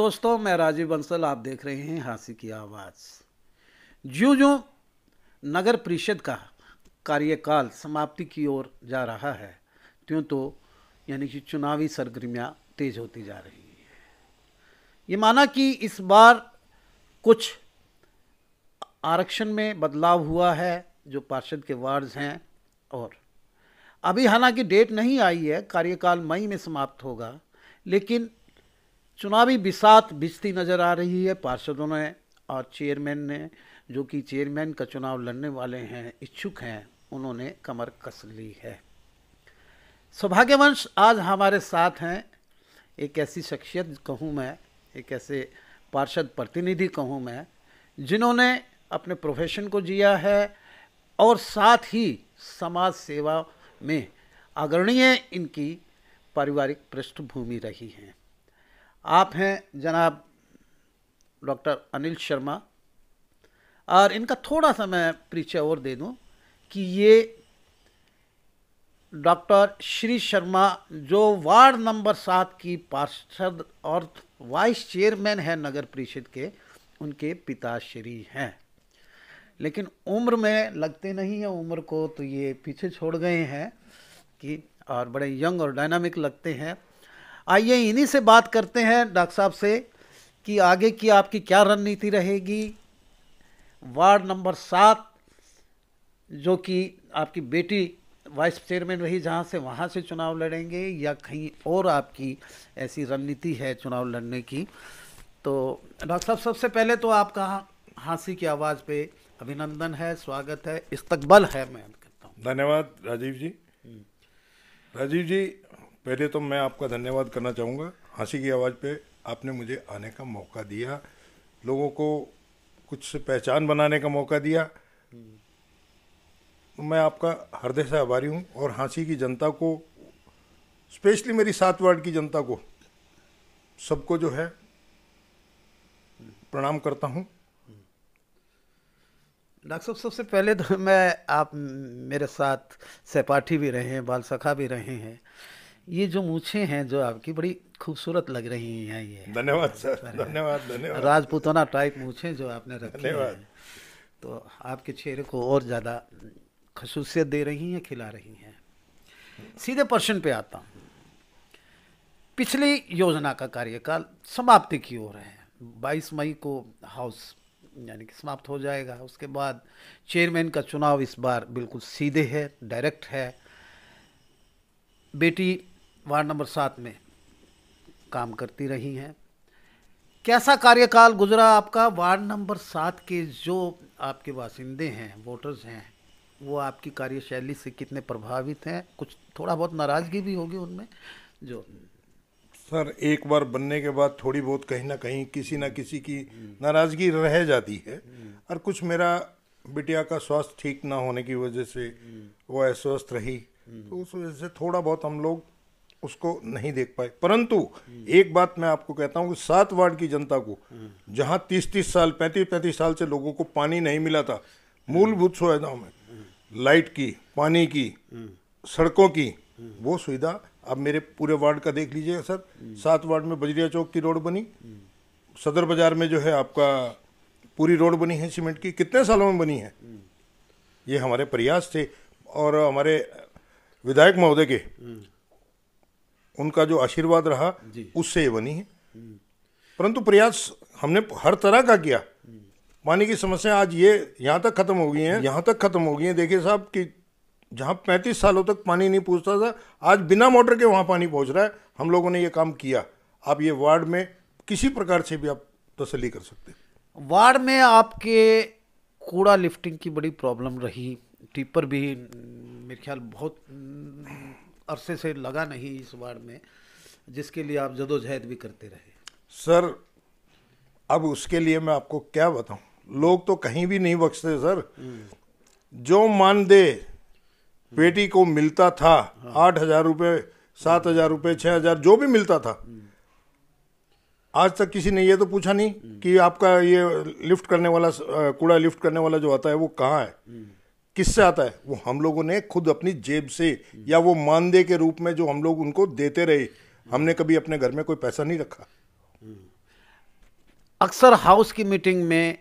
दोस्तों मैं राजीव बंसल आप देख रहे हैं हाँसी की आवाज़ जो जो नगर परिषद का कार्यकाल समाप्ति की ओर जा रहा है त्यों तो यानी कि चुनावी सरगर्मियाँ तेज होती जा रही हैं ये माना कि इस बार कुछ आरक्षण में बदलाव हुआ है जो पार्षद के वार्ड्स हैं और अभी हालांकि डेट नहीं आई है कार्यकाल मई में समाप्त होगा लेकिन चुनावी बिसात बिजती नज़र आ रही है पार्षदों ने और चेयरमैन ने जो कि चेयरमैन का चुनाव लड़ने वाले हैं इच्छुक हैं उन्होंने कमर कस ली है सौभाग्यवंश आज हमारे साथ हैं एक ऐसी शख्सियत कहूँ मैं एक ऐसे पार्षद प्रतिनिधि कहूँ मैं जिन्होंने अपने प्रोफेशन को जिया है और साथ ही समाज सेवा में अग्रणीय इनकी पारिवारिक पृष्ठभूमि रही हैं आप हैं जनाब डॉक्टर अनिल शर्मा और इनका थोड़ा सा मैं परिचय और दे दूं कि ये डॉक्टर श्री शर्मा जो वार्ड नंबर सात की पार्षद और वाइस चेयरमैन है नगर परिषद के उनके पिताश्री हैं लेकिन उम्र में लगते नहीं हैं उम्र को तो ये पीछे छोड़ गए हैं कि और बड़े यंग और डायनामिक लगते हैं आइए इन्हीं से बात करते हैं डॉक्टर साहब से कि आगे की आपकी क्या रणनीति रहेगी वार्ड नंबर सात जो कि आपकी बेटी वाइस चेयरमैन रही जहाँ से वहाँ से चुनाव लड़ेंगे या कहीं और आपकी ऐसी रणनीति है चुनाव लड़ने की तो डॉक्टर साहब सबसे पहले तो आपका हाँसी की आवाज़ पे अभिनंदन है स्वागत है इस्तकबल है मैं करता हूँ धन्यवाद राजीव जी राजीव जी पहले तो मैं आपका धन्यवाद करना चाहूँगा हंसी की आवाज़ पे आपने मुझे आने का मौका दिया लोगों को कुछ पहचान बनाने का मौका दिया मैं आपका हृदय से आभारी हूँ और हाँसी की जनता को स्पेशली मेरी सात वार्ड की जनता को सबको जो है प्रणाम करता हूँ डॉक्टर साहब सबसे पहले तो मैं आप मेरे साथ सहपाठी भी रहे हैं बाल सखा भी रहे हैं ये जो मूछे हैं जो आपकी बड़ी खूबसूरत लग रही हैं ये धन्यवाद सर धन्यवाद धन्यवाद राजपूताना टाइप मूछे जो आपने रखी धन्यवाद तो आपके चेहरे को और ज़्यादा खसूसियत दे रही हैं खिला रही हैं सीधे प्रश्न पे आता हूँ पिछली योजना का कार्यकाल समाप्ति की ओर है 22 मई को हाउस यानी कि समाप्त हो जाएगा उसके बाद चेयरमैन का चुनाव इस बार बिल्कुल सीधे है डायरेक्ट है बेटी वार्ड नंबर सात में काम करती रही हैं कैसा कार्यकाल गुजरा आपका वार्ड नंबर सात के जो आपके वासिंदे हैं वोटर्स हैं वो आपकी कार्यशैली से कितने प्रभावित हैं कुछ थोड़ा बहुत नाराज़गी भी होगी उनमें जो सर एक बार बनने के बाद थोड़ी बहुत कहीं ना कहीं किसी ना किसी की नाराज़गी रह जाती है और कुछ मेरा बिटिया का स्वास्थ्य ठीक ना होने की वजह से वो अस्वस्थ रही हम्म। तो उस वजह से थोड़ा बहुत हम लोग उसको नहीं देख पाए परंतु हम्म। एक बात मैं आपको कहता हूँ कि सात वार्ड की जनता को हम्म। जहाँ तीस तीस साल पैंतीस पैंतीस साल से लोगों को पानी नहीं मिला था मूलभूत सुविधाओं में लाइट की पानी की सड़कों की वो सुविधा अब मेरे पूरे वार्ड का देख लीजिए सर सात वार्ड में बजरिया चौक की रोड बनी सदर बाजार में जो है आपका पूरी रोड बनी है सीमेंट की कितने सालों में बनी है ये हमारे प्रयास थे और हमारे विधायक महोदय के हम्म। उनका जो आशीर्वाद रहा उससे ये बनी है हम्म। परंतु प्रयास हमने हर तरह का किया हम्म। पानी की समस्या आज ये यहाँ तक खत्म हो गई है यहाँ तक खत्म हो गई है देखिए साहब कि जहाँ पैंतीस सालों तक पानी नहीं पहुँचता था आज बिना मोटर के वहाँ पानी पहुँच रहा है हम लोगों ने ये काम किया आप ये वार्ड में किसी प्रकार से भी आप तसली कर सकते वार्ड में आपके कूड़ा लिफ्टिंग की बड़ी प्रॉब्लम रही टीप पर भी मेरे ख्याल बहुत अरसे से लगा नहीं इस वार्ड में जिसके लिए आप जदोजहद भी करते रहे सर अब उसके लिए मैं आपको क्या बताऊं लोग तो कहीं भी नहीं बख्शते सर जो दे बेटी को मिलता था आठ हजार रुपये सात हजार रुपये छः हजार जो भी मिलता था आज तक किसी ने ये तो पूछा नहीं कि आपका ये लिफ्ट करने वाला कूड़ा लिफ्ट करने वाला जो आता है वो कहाँ है किससे आता है वो हम लोगों ने खुद अपनी जेब से या वो मानदेय के रूप में जो हम लोग उनको देते रहे हमने कभी अपने घर में कोई पैसा नहीं रखा हम्म। अक्सर हाउस की मीटिंग में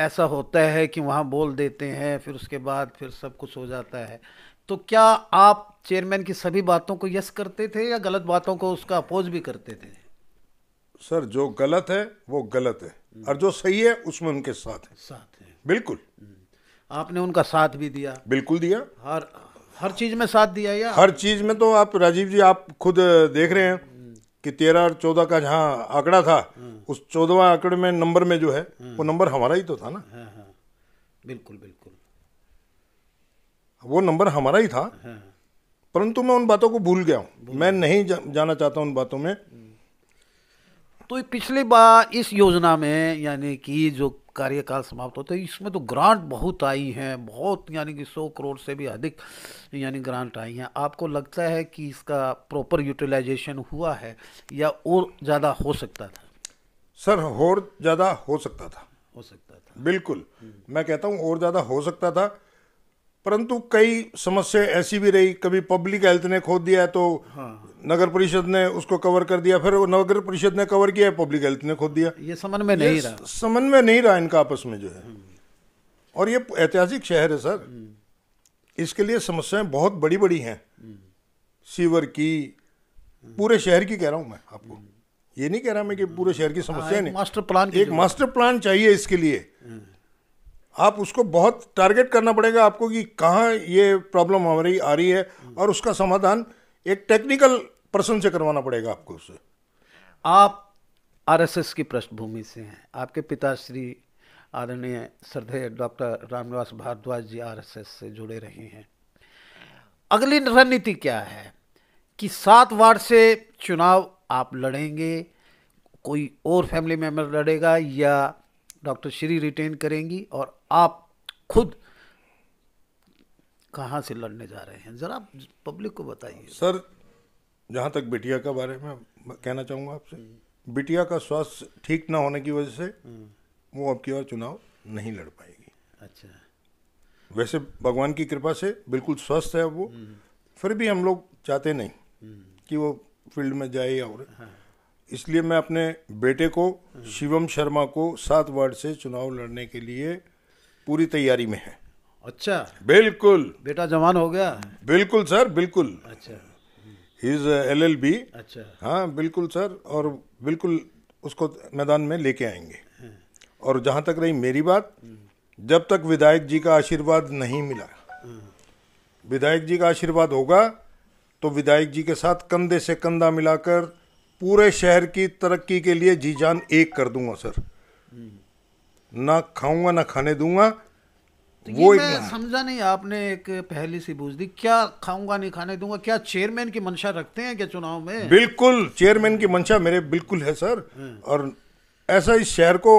ऐसा होता है कि वहाँ बोल देते हैं फिर उसके बाद फिर सब कुछ हो जाता है तो क्या आप चेयरमैन की सभी बातों को यस करते थे या गलत बातों को उसका अपोज भी करते थे सर जो गलत है वो गलत है और जो सही है उसमें उनके साथ है साथ है बिल्कुल हम्म। आपने उनका साथ भी दिया बिल्कुल दिया हर हर चीज में साथ दिया या हर चीज में तो आप राजीव जी आप खुद देख रहे हैं हम्म। कि तेरह और चौदह का जहाँ आंकड़ा था हम्म। उस चौदहवा आंकड़े में नंबर में जो है हम्म। वो नंबर हमारा ही तो था ना हाँ, हाँ। बिल्कुल बिल्कुल वो नंबर हमारा ही था हाँ, परंतु मैं उन बातों को भूल गया हूँ मैं नहीं जा, जाना चाहता उन बातों में तो पिछली बार इस योजना में यानी कि जो कार्यकाल समाप्त होते हैं इसमें तो ग्रांट बहुत आई हैं बहुत यानी कि सौ करोड़ से भी अधिक यानी ग्रांट आई हैं आपको लगता है कि इसका प्रॉपर यूटिलाइजेशन हुआ है या और ज़्यादा हो सकता था सर और ज़्यादा हो सकता था हो सकता था बिल्कुल मैं कहता हूँ और ज़्यादा हो सकता था परंतु कई समस्या ऐसी भी रही कभी पब्लिक हेल्थ ने खोद दिया तो हाँ। नगर परिषद ने उसको कवर कर दिया फिर नगर परिषद ने कवर किया पब्लिक हेल्थ ने खोद दिया ये समन में नहीं रहा समन में नहीं रहा इनका आपस में जो है हम्म। और ये ऐतिहासिक शहर है सर हम्म। इसके लिए समस्याएं बहुत बड़ी बड़ी हैं हम्म। सीवर की पूरे शहर की कह रहा हूं मैं आपको ये नहीं कह रहा मैं कि पूरे शहर की समस्या हाँ, नहीं मास्टर प्लान एक मास्टर प्लान चाहिए इसके लिए आप उसको बहुत टारगेट करना पड़ेगा आपको कि कहाँ ये प्रॉब्लम हमारी आ रही है और उसका समाधान एक टेक्निकल पर्सन से करवाना पड़ेगा आपको उसे आप आरएसएस की पृष्ठभूमि से हैं आपके पिताश्री आदरणीय श्रद्धेय डॉक्टर रामनिवास भारद्वाज जी आर से जुड़े रहे हैं अगली रणनीति क्या है कि सात वार्ड से चुनाव आप लड़ेंगे कोई और फैमिली मेंबर लड़ेगा या डॉक्टर श्री रिटेन करेंगी और आप खुद कहाँ से लड़ने जा रहे हैं ज़रा पब्लिक को बताइए सर जहाँ तक बिटिया के बारे में कहना चाहूँगा आपसे बिटिया का स्वास्थ्य ठीक ना होने की वजह से वो अब की बार चुनाव नहीं लड़ पाएगी अच्छा वैसे भगवान की कृपा से बिल्कुल स्वस्थ है वो हम्म। फिर भी हम लोग चाहते नहीं हम्म। कि वो फील्ड में जाए और हाँ। इसलिए मैं अपने बेटे को शिवम शर्मा को सात वार्ड से चुनाव लड़ने के लिए पूरी तैयारी में है अच्छा बिल्कुल बेटा जवान हो गया बिल्कुल सर बिल्कुल अच्छा एल एल बी अच्छा हाँ बिल्कुल सर और बिल्कुल उसको मैदान में लेके आएंगे और जहाँ तक रही मेरी बात जब तक विधायक जी का आशीर्वाद नहीं मिला विधायक जी का आशीर्वाद होगा तो विधायक जी के साथ कंधे से कंधा मिलाकर पूरे शहर की तरक्की के लिए जी जान एक कर दूंगा सर ना खाऊंगा ना खाने दूंगा तो वो ये मैं समझा नहीं आपने एक पहली सी बूझ दी क्या खाऊंगा नहीं खाने दूंगा क्या चेयरमैन की मंशा रखते हैं क्या चुनाव में बिल्कुल चेयरमैन की मंशा मेरे बिल्कुल है सर हाँ। और ऐसा इस शहर को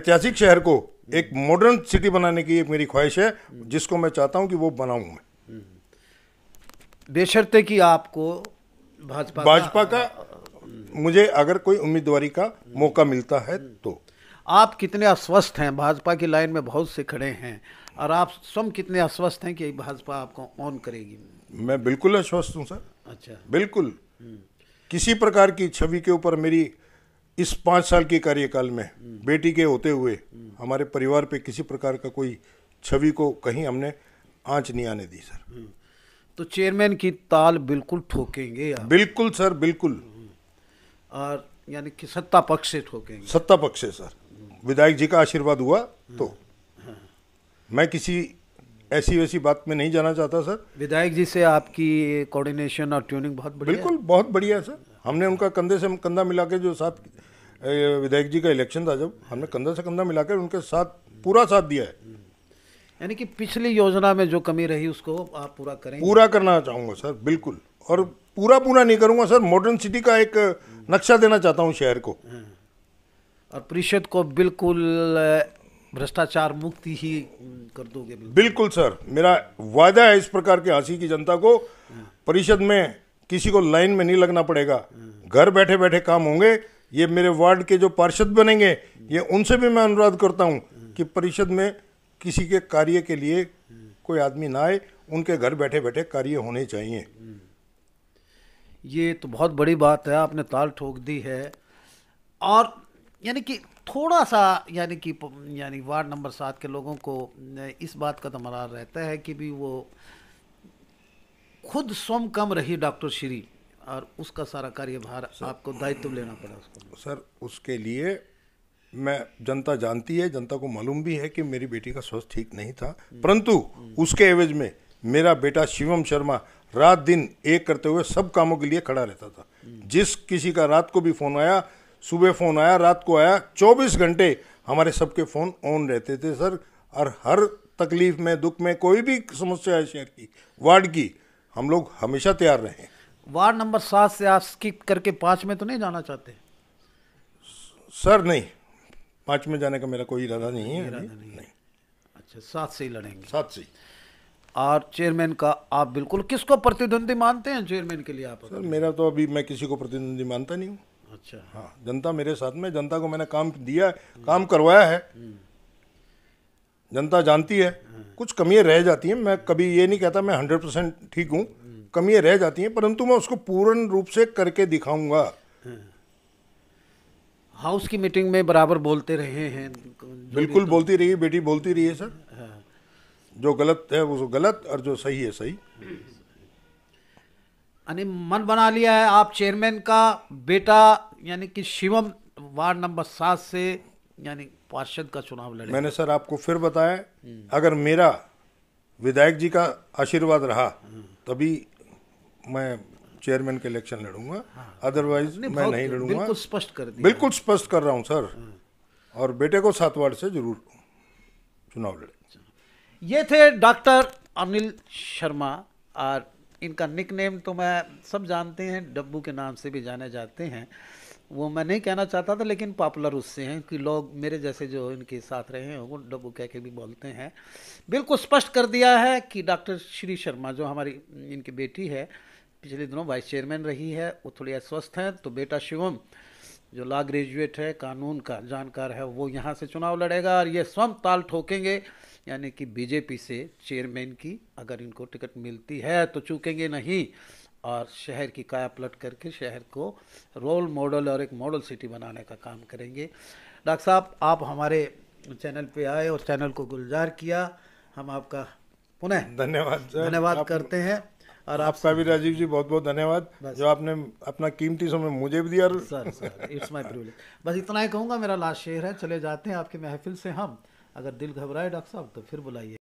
ऐतिहासिक शहर को एक मॉडर्न सिटी बनाने की एक मेरी ख्वाहिश है जिसको मैं चाहता हूं कि वो बनाऊं मैं बेशर्ते कि आपको भाजपा भाजपा का मुझे अगर कोई उम्मीदवारी का मौका मिलता है तो आप कितने अस्वस्थ हैं भाजपा की लाइन में बहुत से खड़े हैं और आप स्वयं कितने अस्वस्थ हैं कि भाजपा आपको ऑन करेगी मैं बिल्कुल अस्वस्थ हूं सर अच्छा बिल्कुल हम्म। किसी प्रकार की छवि के ऊपर मेरी इस पाँच साल के कार्यकाल में हम्म। बेटी के होते हुए हम्म। हमारे परिवार पे किसी प्रकार का कोई छवि को कहीं हमने आँच नहीं आने दी सर तो चेयरमैन की ताल बिल्कुल ठोकेंगे बिल्कुल सर बिल्कुल और यानी कि सत्ता पक्ष से ठोकेंगे सत्ता पक्ष से सर विधायक जी का आशीर्वाद हुआ तो मैं किसी ऐसी वैसी बात में नहीं जाना चाहता सर विधायक जी से आपकी कोऑर्डिनेशन और ट्यूनिंग बहुत बढ़िया बिल्कुल है। बहुत बढ़िया है सर हमने उनका कंधे से कंधा मिला के जो साथ विधायक जी का इलेक्शन था जब हमने कंधा से कंधा मिलाकर उनके साथ पूरा साथ दिया है यानी कि पिछली योजना में जो कमी रही उसको आप पूरा करें पूरा करना चाहूँगा सर बिल्कुल और पूरा पूरा नहीं करूंगा सर मॉडर्न सिटी का एक हम्म। नक्शा देना चाहता हूँ शहर को हम्म। और परिषद को बिल्कुल भ्रष्टाचार मुक्ति ही कर दोगे बिल्कुल, बिल्कुल सर मेरा वादा है इस प्रकार के हाँसी की जनता को हम्म। परिषद में किसी को लाइन में नहीं लगना पड़ेगा घर बैठे बैठे काम होंगे ये मेरे वार्ड के जो पार्षद बनेंगे ये उनसे भी मैं अनुरोध करता हूँ कि परिषद में किसी के कार्य के लिए कोई आदमी ना आए उनके घर बैठे बैठे कार्य होने चाहिए ये तो बहुत बड़ी बात है आपने ताल ठोक दी है और यानी कि थोड़ा सा यानी कि यानी वार्ड नंबर सात के लोगों को इस बात का तमरार तो रहता है कि भी वो खुद स्वम कम रही डॉक्टर श्री और उसका सारा कार्यभार आपको दायित्व लेना पड़ा उसको सर उसके लिए मैं जनता जानती है जनता को मालूम भी है कि मेरी बेटी का स्वास्थ्य ठीक नहीं था हम्म। परंतु हम्म। उसके एवज में मेरा बेटा शिवम शर्मा रात दिन एक करते हुए सब कामों के लिए खड़ा रहता था जिस किसी का रात को भी फ़ोन आया सुबह फ़ोन आया रात को आया 24 घंटे हमारे सबके फ़ोन ऑन रहते थे सर और हर तकलीफ़ में दुख में कोई भी समस्या है शहर की वार्ड की हम लोग हमेशा तैयार रहे वार्ड नंबर सात से आप स्किप करके पाँच में तो नहीं जाना चाहते सर नहीं पाँच में जाने का मेरा कोई इरादा नहीं है इरादा नहीं, नहीं। अच्छा सात से ही लड़ेंगे सात से ही और चेयरमैन का आप बिल्कुल किसको प्रतिद्वंदी मानते हैं चेयरमैन के लिए आप सर मेरा तो अभी मैं किसी को प्रतिद्वंदी मानता नहीं हूँ अच्छा हाँ जनता मेरे साथ में जनता को मैंने काम दिया काम करवाया है हम्म। जनता जानती है हाँ। कुछ कमियाँ रह जाती हैं मैं कभी ये नहीं कहता मैं हंड्रेड परसेंट ठीक हूँ हम्म। कमियाँ रह जाती हैं परंतु मैं उसको पूर्ण रूप से करके दिखाऊंगा हाँ। हाउस की मीटिंग में बराबर बोलते रहे हैं बिल्कुल तो, बोलती रही बेटी बोलती रही है सर हाँ। जो गलत है वो गलत और जो सही है सही यानी मन बना लिया है आप चेयरमैन का बेटा यानी कि शिवम वार्ड नंबर सात से यानी पार्षद का चुनाव लड़े मैंने सर आपको फिर बताया अगर मेरा विधायक जी का आशीर्वाद रहा तभी मैं चेयरमैन के इलेक्शन लड़ूंगा अदरवाइज मैं नहीं लड़ूंगा बिल्कुल स्पष्ट कर बिल्कुल स्पष्ट कर रहा हूँ सर और बेटे को सात वार्ड से जरूर चुनाव लड़े ये थे डॉक्टर अनिल शर्मा और इनका निक नेम तो मैं सब जानते हैं डब्बू के नाम से भी जाने जाते हैं वो मैं नहीं कहना चाहता था लेकिन पॉपुलर उससे हैं कि लोग मेरे जैसे जो इनके साथ रहे हैं वो डब्बू कह के भी बोलते हैं बिल्कुल स्पष्ट कर दिया है कि डॉक्टर श्री शर्मा जो हमारी इनकी बेटी है पिछले दिनों वाइस चेयरमैन रही है वो थोड़ी अस्वस्थ हैं तो बेटा शिवम जो लॉ ग्रेजुएट है कानून का जानकार है वो यहाँ से चुनाव लड़ेगा और ये स्वयं ताल ठोकेंगे यानी कि बीजेपी से चेयरमैन की अगर इनको टिकट मिलती है तो चूकेंगे नहीं और शहर की काया पलट करके शहर को रोल मॉडल और एक मॉडल सिटी बनाने का काम करेंगे डॉक्टर साहब आप हमारे चैनल पे आए और चैनल को गुलजार किया हम आपका पुनः धन्यवाद धन्यवाद करते हैं और आपका भी राजीव जी बहुत बहुत धन्यवाद जो आपने अपना कीमती समय मुझे भी दिया sir sir it's my privilege बस इतना ही कहूँगा मेरा लास्ट शेयर है चले जाते हैं आपकी महफिल से हम अगर दिल घबराए डॉक्टर साहब तो फिर बुलाइए